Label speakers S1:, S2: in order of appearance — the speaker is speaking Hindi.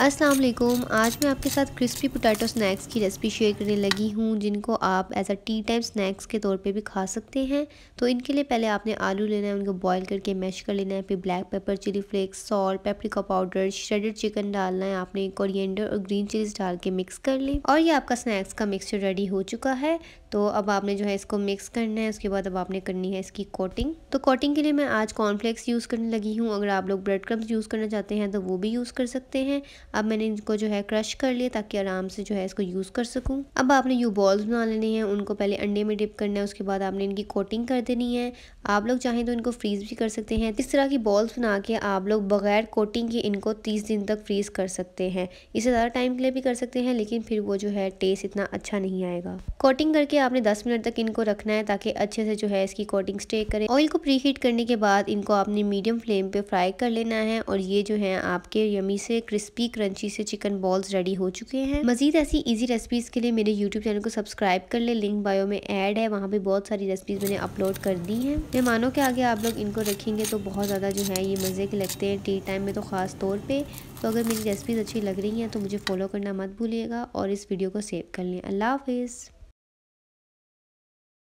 S1: अस्सलाम वालेकुम आज मैं आपके साथ क्रिस्पी पोटैटो स्नैक्स की रेसिपी शेयर करने लगी हूँ जिनको आप as a tea time snacks के तौर पे भी खा सकते हैं तो इनके लिए पहले आपने आलू लेना है उनको बॉईल करके मैश कर लेना है फिर black pepper chili flakes salt paprika powder shredded chicken डालना है आपने कोरिएंडर और ग्रीन चिलीज डाल के मिक्स कर लें और ये आपका स्नैक्स का मिक्सचर रेडी हो चुका है तो अब आपने जो है इसको मिक्स करना है उसके बाद अब आपने करनी है इसकी कोटिंग तो कोटिंग के लिए मैं आज कॉर्नफ्लेक्स यूज़ करने लगी हूँ अगर आप लोग ब्रेड क्रम्स यूज़ करना चाहते हैं तो वो भी यूज़ कर सकते हैं अब मैंने इनको जो है क्रश कर लिया ताकि आराम से जो है इसको यूज़ कर सकूँ अब आपने यू बॉल्स बना लेने हैं उनको पहले अंडे में डिप करना है उसके बाद आपने इनकी कोटिंग कर देनी है आप लोग चाहें तो इनको फ्रीज़ भी कर सकते हैं इस तरह की बॉल्स बना के आप लोग बगैर कोटिंग के इनको तीस दिन तक फ्रीज़ कर सकते हैं इसे ज़्यादा टाइम के लिए भी कर सकते हैं लेकिन फिर वो जो है टेस्ट इतना अच्छा नहीं आएगा कोटिंग करके आपने दस मिनट तक इनको रखना है ताकि अच्छे से जो है इसकी कोटिंग स्टे करें ऑयल को प्री हीट करने के बाद इनको आपने मीडियम फ्लेम पर फ्राई कर लेना है और ये जो है आपके यमी से क्रिस्पी क्रंची से चिकन बॉल्स रेडी हो चुके हैं मजीद ऐसी ईजी रेसिपीज के लिए मेरे यूट्यूब चैनल को सब्सक्राइब कर ले लिंक बायो में ऐड है वहाँ पे बहुत सारी रेसिपीज मैंने अपलोड कर दी हैं मेहमानों के आगे आप लोग इनको रखेंगे तो बहुत ज़्यादा जो है ये मज़े के लगते हैं टी टाइम में तो ख़ास तौर पर तो अगर मेरी रेसिपीज़ अच्छी लग रही हैं तो मुझे फॉलो करना मत भूलिएगा और इस वीडियो को सेव कर लें अल्लाह हाफिज़